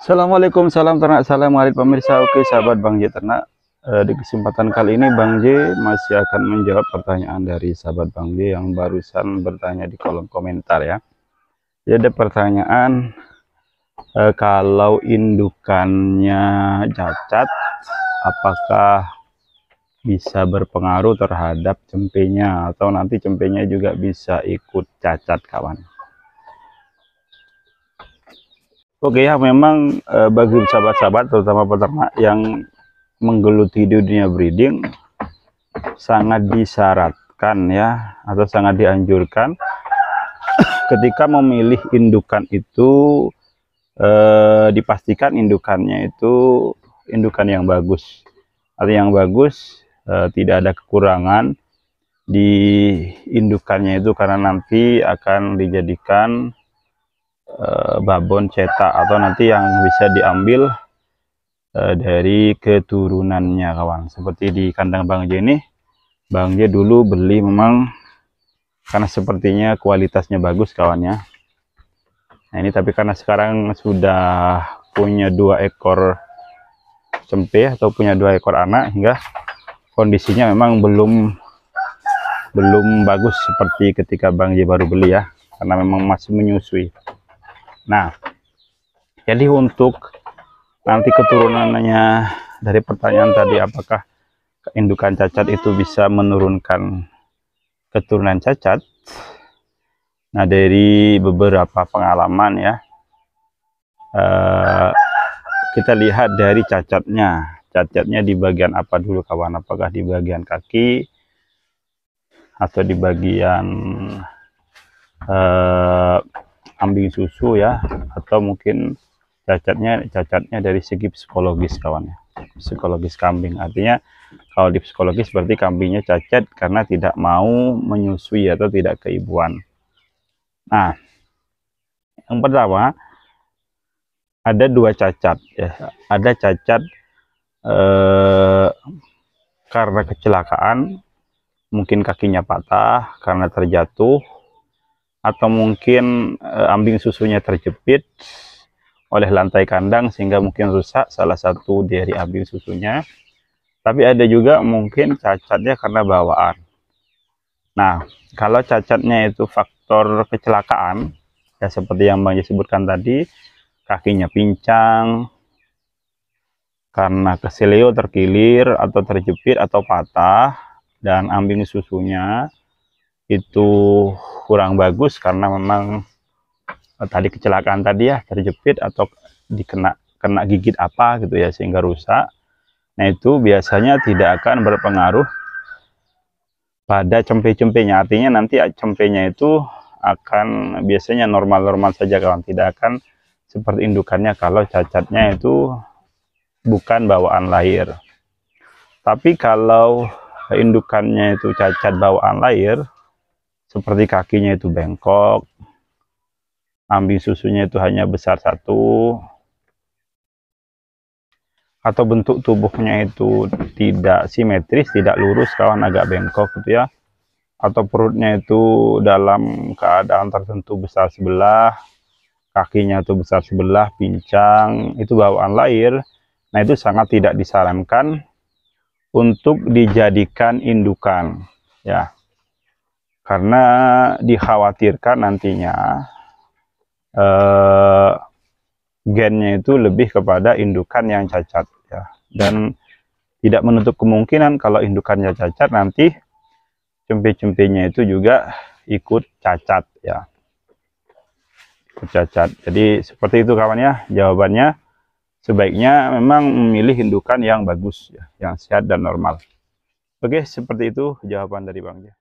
Assalamualaikum, salam ternak, salam hari, pemirsa. Oke, sahabat Bang J ternak, e, di kesempatan kali ini Bang J masih akan menjawab pertanyaan dari sahabat Bang J yang barusan bertanya di kolom komentar ya. Jadi pertanyaan e, kalau indukannya cacat, apakah bisa berpengaruh terhadap cempenya atau nanti cempenya juga bisa ikut cacat kawan? Oke ya, memang eh, bagi sahabat-sahabat terutama peternak yang menggeluti dunia breeding sangat disyaratkan ya atau sangat dianjurkan ketika memilih indukan itu eh, dipastikan indukannya itu indukan yang bagus atau yang bagus eh, tidak ada kekurangan di indukannya itu karena nanti akan dijadikan Eh, babon cetak atau nanti yang bisa diambil eh, dari keturunannya kawan seperti di kandang Bang J ini Bang J dulu beli memang karena sepertinya kualitasnya bagus kawannya nah ini tapi karena sekarang sudah punya dua ekor cempe atau punya dua ekor anak hingga kondisinya memang belum belum bagus seperti ketika Bang J baru beli ya karena memang masih menyusui Nah, jadi untuk nanti keturunannya dari pertanyaan tadi apakah indukan cacat itu bisa menurunkan keturunan cacat? Nah, dari beberapa pengalaman ya, eh, kita lihat dari cacatnya. Cacatnya di bagian apa dulu kawan? Apakah di bagian kaki atau di bagian eh, kambing susu ya atau mungkin cacatnya cacatnya dari segi psikologis kawan ya psikologis kambing artinya kalau di psikologis berarti kambingnya cacat karena tidak mau menyusui atau tidak keibuan nah yang pertama ada dua cacat ya ada cacat eh, karena kecelakaan mungkin kakinya patah karena terjatuh atau mungkin e, ambing susunya terjepit oleh lantai kandang sehingga mungkin rusak salah satu dari ambing susunya tapi ada juga mungkin cacatnya karena bawaan nah kalau cacatnya itu faktor kecelakaan ya seperti yang Bang sebutkan tadi kakinya pincang karena keselio terkilir atau terjepit atau patah dan ambing susunya itu kurang bagus karena memang eh, tadi kecelakaan tadi ya terjepit atau dikena kena gigit apa gitu ya sehingga rusak nah itu biasanya tidak akan berpengaruh pada cempe-cempenya artinya nanti cempenya itu akan biasanya normal-normal saja kawan tidak akan seperti indukannya kalau cacatnya itu bukan bawaan lahir tapi kalau indukannya itu cacat bawaan lahir seperti kakinya itu bengkok ambing susunya itu hanya besar satu atau bentuk tubuhnya itu tidak simetris, tidak lurus, kawan agak bengkok gitu ya. Atau perutnya itu dalam keadaan tertentu besar sebelah, kakinya itu besar sebelah, pincang, itu bawaan lahir. Nah, itu sangat tidak disarankan untuk dijadikan indukan, ya karena dikhawatirkan nantinya eh, gennya itu lebih kepada indukan yang cacat ya dan tidak menutup kemungkinan kalau indukannya cacat nanti cempe-cempenya itu juga ikut cacat ya cacat jadi seperti itu kawan ya jawabannya sebaiknya memang memilih indukan yang bagus ya yang sehat dan normal oke seperti itu jawaban dari Bang J